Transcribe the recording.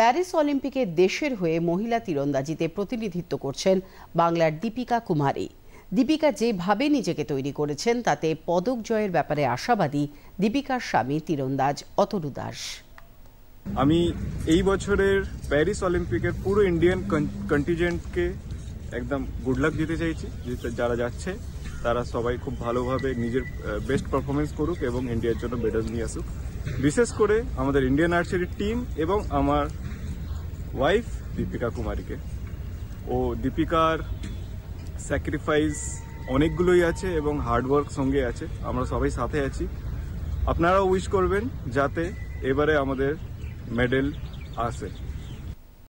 Paris অলিম্পিকে দেশের হয়ে মহিলা তীরন্দাজিতে প্রতিনিধিত্ব করছেন বাংলার দীপিকা কুমারী দীপিকা যেভাবে নিজেকে তৈরি করেছেন তাতে পদক জয়ের ব্যাপারে আশাবাদী দীপিকার স্বামী তীরন্দাজ অতনু দাস আমি এই বছরের প্যারিস অলিম্পিকের পুরো ইন্ডিয়ান কন্টিজেন্টকে একদম গুড লাক দিতে চাইছি যারা যাচ্ছে তারা সবাই খুব ভালোভাবে নিজের বেস্ট পারফরমেন্স করুক এবং ইন্ডিয়ার জন্য মেডেল নিয়ে আসুক বিশেষ করে আমাদের ইন্ডিয়ান আর্চারি টিম এবং আমার ওয়াইফ দীপিকা কুমারীকে ও দীপিকার স্যাক্রিফাইস অনেকগুলোই আছে এবং হার্ডওয়ার্ক সঙ্গে আছে আমরা সবাই সাথে আছি আপনারাও উইশ করবেন যাতে এবারে আমাদের মেডেল আসে